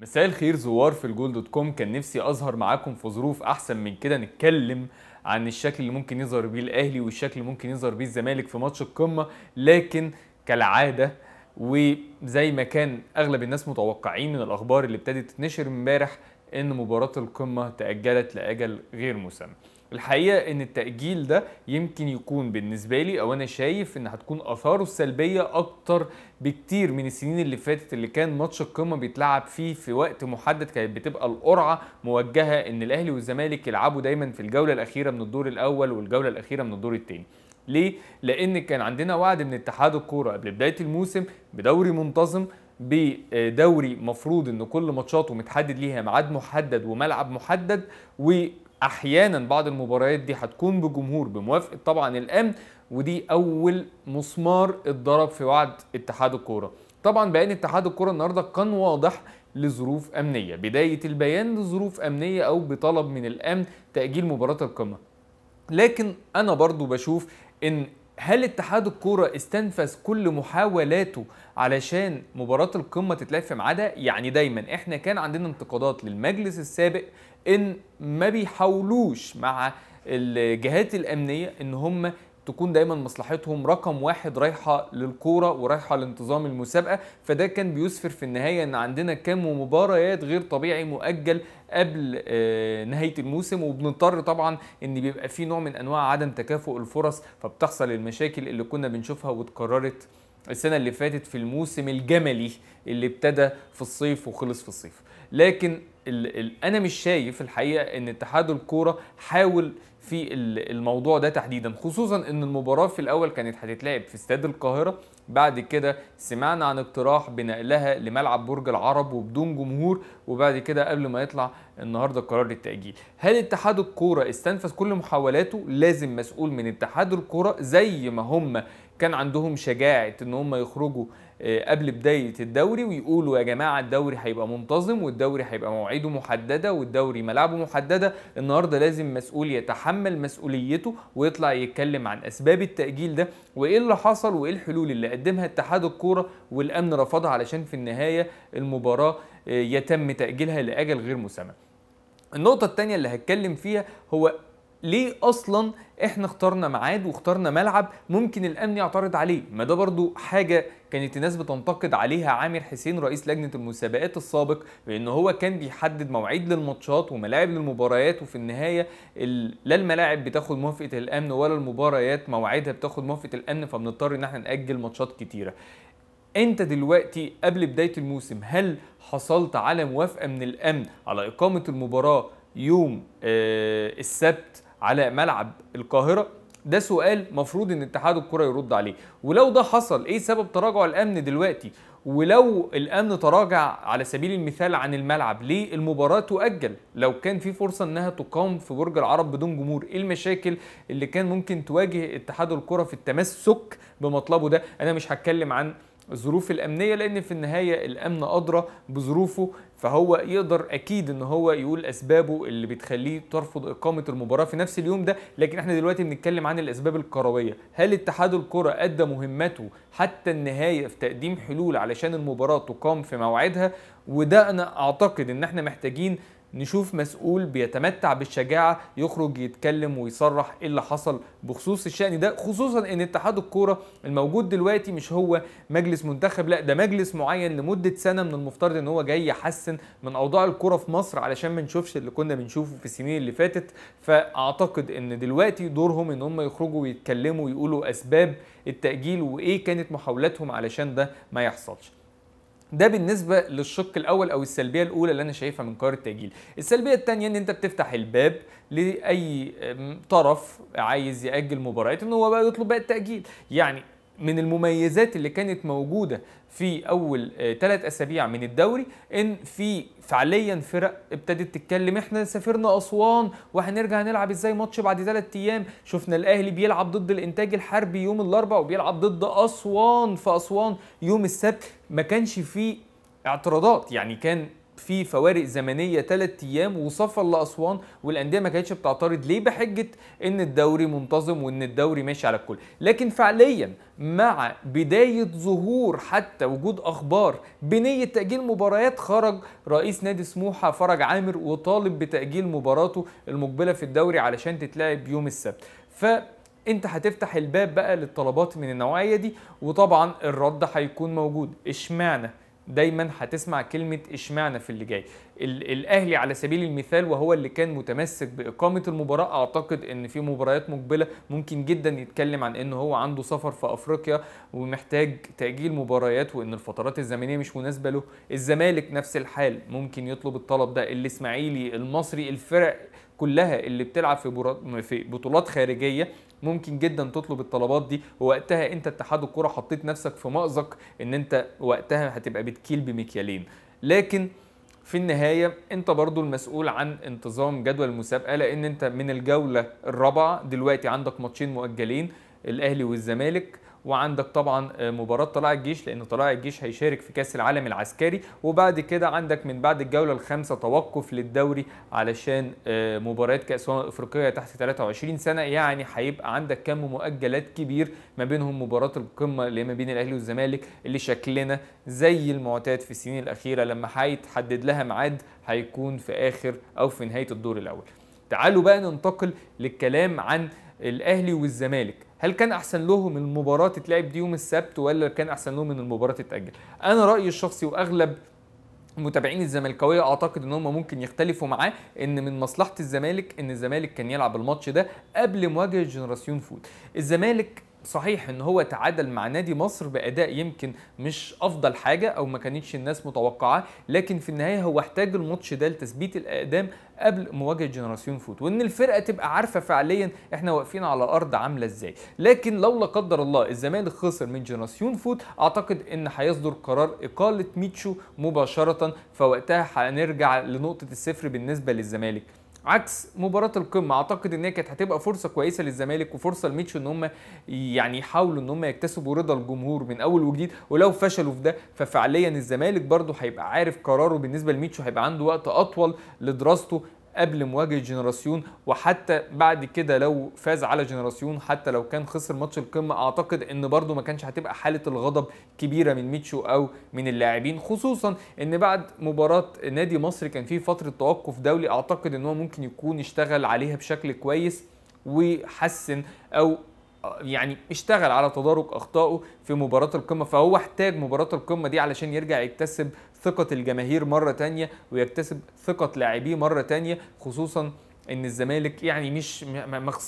مساء الخير زوار في الجول دوت كوم كان نفسي اظهر معاكم في ظروف احسن من كده نتكلم عن الشكل اللي ممكن يظهر بيه الاهلي والشكل اللي ممكن يظهر بيه الزمالك في ماتش القمه لكن كالعاده وزي ما كان اغلب الناس متوقعين من الاخبار اللي ابتدت تتنشر امبارح ان مباراه القمه تاجلت لاجل غير مسمى الحقيقه ان التاجيل ده يمكن يكون بالنسبه لي او انا شايف ان هتكون اثاره السلبيه اكتر بكتير من السنين اللي فاتت اللي كان ماتش القمه بيتلعب فيه في وقت محدد كانت بتبقى القرعه موجهه ان الاهلي والزمالك يلعبوا دايما في الجوله الاخيره من الدور الاول والجوله الاخيره من الدور الثاني ليه؟ لأن كان عندنا وعد من اتحاد الكورة قبل بداية الموسم بدوري منتظم بدوري مفروض ان كل ماتشاته متحدد ليها ميعاد محدد وملعب محدد و احيانا بعض المباريات دي هتكون بجمهور بموافقه طبعا الامن ودي اول مسمار اتضرب في وعد اتحاد الكوره طبعا بيان اتحاد الكوره النهارده كان واضح لظروف امنيه بدايه البيان لظروف امنيه او بطلب من الامن تاجيل مباراه القمه لكن انا برضو بشوف ان هل اتحاد الكوره استنفذ كل محاولاته علشان مباراه القمه تتلعب في ميعادها يعني دايما احنا كان عندنا انتقادات للمجلس السابق ان ما بيحاولوش مع الجهات الامنيه ان هم تكون دايما مصلحتهم رقم واحد رايحه للكوره ورايحه لانتظام المسابقه فده كان بيسفر في النهايه ان عندنا كم مباريات غير طبيعي مؤجل قبل آه، نهايه الموسم وبنضطر طبعا ان بيبقى في نوع من انواع عدم تكافؤ الفرص فبتحصل المشاكل اللي كنا بنشوفها واتكررت السنة اللي فاتت في الموسم الجملي اللي ابتدى في الصيف وخلص في الصيف لكن الـ الـ انا مش شايف الحقيقه ان اتحاد الكوره حاول في الموضوع ده تحديدا خصوصا ان المباراه في الاول كانت هتتلعب في استاد القاهره بعد كده سمعنا عن اقتراح بنقلها لملعب برج العرب وبدون جمهور وبعد كده قبل ما يطلع النهارده قرار للتأجيل هل اتحاد الكورة استنفذ كل محاولاته لازم مسؤول من اتحاد الكورة زي ما هم كان عندهم شجاعة ان هم يخرجوا آه، قبل بداية الدوري ويقولوا يا جماعة الدوري هيبقى منتظم والدوري هيبقى مواعيده محددة والدوري ملاعبه محددة النهاردة لازم مسؤول يتحمل مسؤوليته ويطلع يتكلم عن اسباب التأجيل ده وايه اللي حصل وايه الحلول اللي قدمها اتحاد الكوره والامن رفضها علشان في النهايه المباراه آه، يتم تاجيلها لاجل غير مسمى النقطة الثانيه اللي هتكلم فيها هو ليه اصلا احنا اخترنا ميعاد واخترنا ملعب ممكن الامن يعترض عليه ما ده برضو حاجه كانت الناس بتنتقد عليها عامر حسين رئيس لجنه المسابقات السابق بان هو كان بيحدد مواعيد للماتشات وملاعب للمباريات وفي النهايه لا الملاعب بتاخد موافقه الامن ولا المباريات مواعيدها بتاخد موافقه الامن فبنضطر ان احنا ناجل ماتشات كتيره انت دلوقتي قبل بدايه الموسم هل حصلت على موافقه من الامن على اقامه المباراه يوم آه، السبت على ملعب القاهره ده سؤال مفروض ان اتحاد الكره يرد عليه ولو ده حصل ايه سبب تراجع الامن دلوقتي ولو الامن تراجع على سبيل المثال عن الملعب ليه المباراه تؤجل لو كان في فرصه انها تقام في برج العرب بدون جمهور ايه المشاكل اللي كان ممكن تواجه اتحاد الكره في التمسك بمطلبه ده انا مش هتكلم عن الظروف الامنيه لان في النهايه الامن ادرى بظروفه فهو يقدر اكيد ان هو يقول اسبابه اللي بتخليه ترفض اقامه المباراه في نفس اليوم ده لكن احنا دلوقتي بنتكلم عن الاسباب الكرويه هل اتحاد الكره ادى مهمته حتى النهايه في تقديم حلول علشان المباراه تقام في موعدها وده انا اعتقد ان احنا محتاجين نشوف مسؤول بيتمتع بالشجاعة يخرج يتكلم ويصرح ايه اللي حصل بخصوص الشأن ده خصوصا ان اتحاد الكورة الموجود دلوقتي مش هو مجلس منتخب لا ده مجلس معين لمدة سنة من المفترض ان هو جاي يحسن من اوضاع الكورة في مصر علشان ما نشوفش اللي كنا بنشوفه في السنين اللي فاتت فاعتقد ان دلوقتي دورهم ان هم يخرجوا ويتكلموا ويقولوا اسباب التأجيل وايه كانت محاولاتهم علشان ده ما يحصلش ده بالنسبه للشق الاول او السلبيه الاولى اللي انا شايفها من قرار التاجيل السلبيه الثانيه ان انت بتفتح الباب لاي طرف عايز ياجل مباريات ان هو بقى يطلب بقى التاجيل يعني من المميزات اللي كانت موجودة في أول ثلاث آه، أسابيع من الدوري إن في فعليا فرق ابتدت تتكلم إحنا سافرنا أسوان وهنرجع نلعب إزاي ماتش بعد ثلاث أيام شفنا الأهلي بيلعب ضد الإنتاج الحربي يوم الأربعاء وبيلعب ضد أسوان في أسوان يوم السبت ما كانش فيه اعتراضات يعني كان في فوارق زمنيه ثلاث ايام وسفر لاسوان والانديه ما كانتش بتعترض ليه بحجه ان الدوري منتظم وان الدوري ماشي على الكل لكن فعليا مع بدايه ظهور حتى وجود اخبار بنيه تاجيل مباريات خرج رئيس نادي سموحه فرج عامر وطالب بتاجيل مباراته المقبله في الدوري علشان تتلعب يوم السبت ف انت هتفتح الباب بقى للطلبات من النوعيه دي وطبعا الرد هيكون موجود اشمعنى دايما هتسمع كلمه اشمعنى في اللي جاي الاهلي على سبيل المثال وهو اللي كان متمسك باقامه المباراه اعتقد ان في مباريات مقبله ممكن جدا يتكلم عن ان هو عنده سفر في افريقيا ومحتاج تاجيل مباريات وان الفترات الزمنيه مش مناسبه له الزمالك نفس الحال ممكن يطلب الطلب ده الاسماعيلي المصري الفرق كلها اللي بتلعب في, في بطولات خارجيه ممكن جدا تطلب الطلبات دي ووقتها انت اتحاد الكوره حطيت نفسك في مأزق ان انت وقتها هتبقى بتكيل بمكيالين لكن في النهاية انت برضو المسؤول عن انتظام جدول المسابقة لان انت من الجولة الرابعة دلوقتي عندك ماتشين مؤجلين الاهلي والزمالك وعندك طبعا آه، مباراه طلاع الجيش لان طلاع الجيش هيشارك في كاس العالم العسكري وبعد كده عندك من بعد الجوله الخامسه توقف للدوري علشان آه، مباراه كاس أفريقية الافريقيه تحت 23 سنه يعني هيبقى عندك كم مؤجلات كبير ما بينهم مباراه القمه اللي ما بين الاهلي والزمالك اللي شكلنا زي المعتاد في السنين الاخيره لما هيتحدد لها ميعاد هيكون في اخر او في نهايه الدور الاول تعالوا بقى ننتقل للكلام عن الاهلي والزمالك هل كان احسن لهم المباراه تتلعب دي يوم السبت ولا كان احسن لهم ان المباراه تتاجل انا رايي الشخصي واغلب متابعين الزملكاويه اعتقد ان هم ممكن يختلفوا معاه ان من مصلحه الزمالك ان الزمالك كان يلعب الماتش ده قبل مواجهه جنراسيون فود الزمالك صحيح ان هو تعادل مع نادي مصر باداء يمكن مش افضل حاجه او ما كانتش الناس متوقعاه لكن في النهايه هو احتاج الماتش ده لتثبيت الاقدام قبل مواجهه جنراسيون فوت وان الفرقه تبقى عارفه فعليا احنا واقفين على ارض عامله ازاي لكن لو لا قدر الله الزمالك خسر من جنراسيون فوت اعتقد ان هيصدر قرار اقاله ميتشو مباشره فوقتها هنرجع لنقطه الصفر بالنسبه للزمالك عكس مباراه القمه اعتقد ان هي كانت هتبقى فرصه كويسه للزمالك وفرصه لميتشو ان هم يعني يحاولوا ان هم يكتسبوا رضا الجمهور من اول وجديد ولو فشلوا في ده ففعليا الزمالك برده هيبقى عارف قراره بالنسبه لميتشو هيبقى عنده وقت اطول لدراسته قبل مواجهه جنراسيون وحتى بعد كده لو فاز على جنراسيون حتى لو كان خسر ماتش القمه اعتقد ان برده ما كانش هتبقى حاله الغضب كبيره من ميتشو او من اللاعبين خصوصا ان بعد مباراه نادي مصر كان في فتره توقف دولي اعتقد ان هو ممكن يكون اشتغل عليها بشكل كويس وحسن او يعني اشتغل على تدارك اخطائه في مباراه القمه فهو احتاج مباراه القمه دي علشان يرجع يكتسب ثقه الجماهير مره تانية ويكتسب ثقه لاعبيه مره تانية خصوصا ان الزمالك يعني مش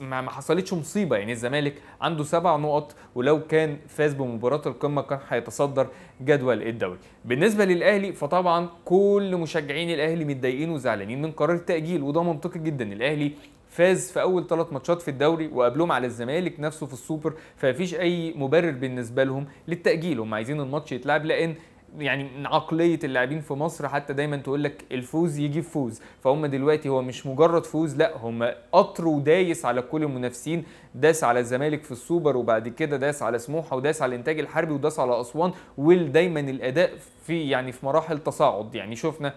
ما حصلتش مصيبه يعني الزمالك عنده سبع نقط ولو كان فاز بمباراه القمه كان هيتصدر جدول الدوري بالنسبه للاهلي فطبعا كل مشجعين الاهلي متضايقين وزعلانين من قرار التاجيل وده منطقي جدا الاهلي فاز في اول ثلاث ماتشات في الدوري وقابلهم على الزمالك نفسه في السوبر فمفيش اي مبرر بالنسبه لهم للتاجيل هم عايزين الماتش يتلعب لان يعني من عقليه اللاعبين في مصر حتى دايما تقول لك الفوز يجيب فوز فهم دلوقتي هو مش مجرد فوز لا هم قطر ودايس على كل المنافسين داس على الزمالك في السوبر وبعد كده داس على سموحه وداس على الانتاج الحربي وداس على اسوان ودايما الاداء في يعني في مراحل تصاعد يعني شفنا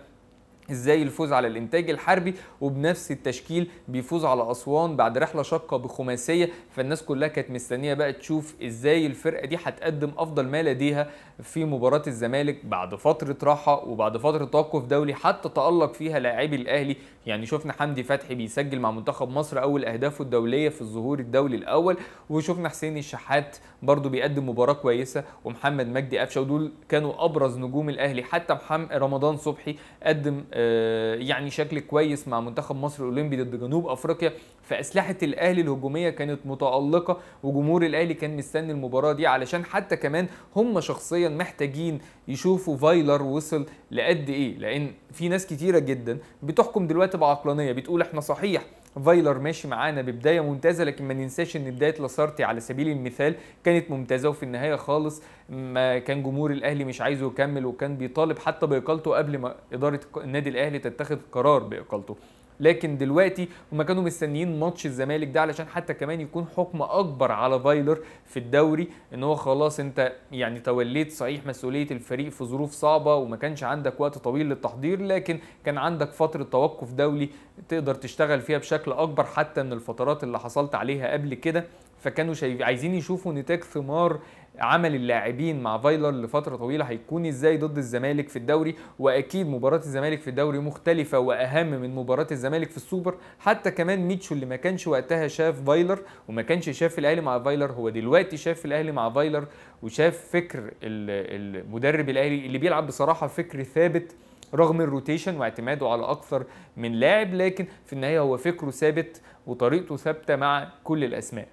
ازاي الفوز على الانتاج الحربي وبنفس التشكيل بيفوز على اسوان بعد رحله شاقه بخماسيه فالناس كلها كانت مستنيه بقى تشوف ازاي الفرقه دي هتقدم افضل ما لديها في مباراه الزمالك بعد فتره راحه وبعد فتره توقف دولي حتى تالق فيها لاعبي الاهلي يعني شفنا حمدي فتحي بيسجل مع منتخب مصر اول اهدافه الدوليه في الظهور الدولي الاول وشفنا حسين الشحات برده بيقدم مباراه كويسه ومحمد مجدي قفشه ودول كانوا ابرز نجوم الاهلي حتى محمد رمضان صبحي قدم آه، يعني شكل كويس مع منتخب مصر الاولمبي ضد جنوب افريقيا فاسلحه الاهلي الهجوميه كانت متالقه وجمهور الاهلي كان مستني المباراه دي علشان حتى كمان هم شخصيا محتاجين يشوفوا فايلر وصل لقد ايه لان في ناس كتيره جدا بتحكم دلوقتي بعقلانيه بتقول احنا صحيح فايلر ماشي معانا ببدايه ممتازه لكن ما ننساش ان بدايه لاسارتي على سبيل المثال كانت ممتازه وفي النهايه خالص ما كان جمهور الاهلي مش عايزه يكمل وكان بيطالب حتى باقالته قبل ما اداره النادي الاهلي تتخذ قرار باقالته لكن دلوقتي هما كانوا مستنيين ماتش الزمالك ده علشان حتى كمان يكون حكم اكبر على فايلر في الدوري ان هو خلاص انت يعني توليت صحيح مسؤوليه الفريق في ظروف صعبه وما كانش عندك وقت طويل للتحضير لكن كان عندك فتره توقف دولي تقدر تشتغل فيها بشكل اكبر حتى من الفترات اللي حصلت عليها قبل كده فكانوا شايف عايزين يشوفوا نتاج ثمار عمل اللاعبين مع فايلر لفتره طويله هيكون ازاي ضد الزمالك في الدوري واكيد مباراه الزمالك في الدوري مختلفه واهم من مباراه الزمالك في السوبر حتى كمان ميتشو اللي ما كانش وقتها شاف فايلر وما كانش شاف الاهلي مع فايلر هو دلوقتي شاف الاهلي مع فايلر وشاف فكر المدرب الاهلي اللي بيلعب بصراحه فكر ثابت رغم الروتيشن واعتماده على اكثر من لاعب لكن في النهايه هو فكره ثابت وطريقته ثابته مع كل الاسماء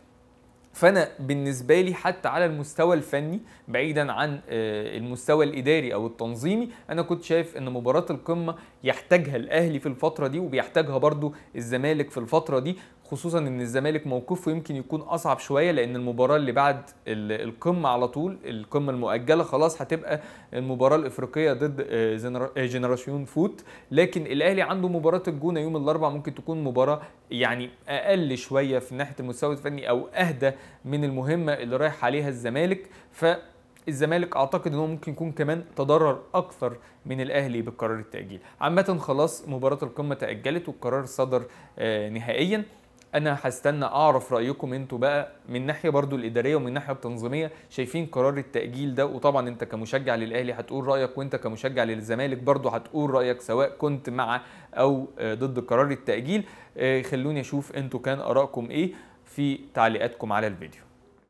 فانا بالنسبه لي حتى على المستوى الفني بعيدا عن آه، المستوى الاداري او التنظيمي انا كنت شايف ان مباراه القمه يحتاجها الاهلي في الفتره دي وبيحتاجها برضو الزمالك في الفتره دي خصوصا ان الزمالك موقفه يمكن يكون اصعب شويه لان المباراه اللي بعد القمه على طول القمه المؤجله خلاص هتبقى المباراه الافريقيه ضد آه، آه، جنراسيون فوت لكن الاهلي عنده مباراه الجونه يوم الاربعاء ممكن تكون مباراه يعني اقل شويه في ناحيه المستوى الفني او اهدى من المهمه اللي رايح عليها الزمالك ف الزمالك اعتقد ان هو ممكن يكون كمان تضرر اكثر من الاهلي بقرار التاجيل عامه خلاص مباراه القمه تاجلت والقرار صدر آه، نهائيا انا هستنى اعرف رايكم انتوا بقى من ناحيه برضو الاداريه ومن ناحيه التنظيميه شايفين قرار التاجيل ده وطبعا انت كمشجع للاهلي هتقول رايك وانت كمشجع للزمالك برضو هتقول رايك سواء كنت مع او ضد قرار التاجيل آه، خلوني اشوف انتوا كان ارائكم ايه في تعليقاتكم على الفيديو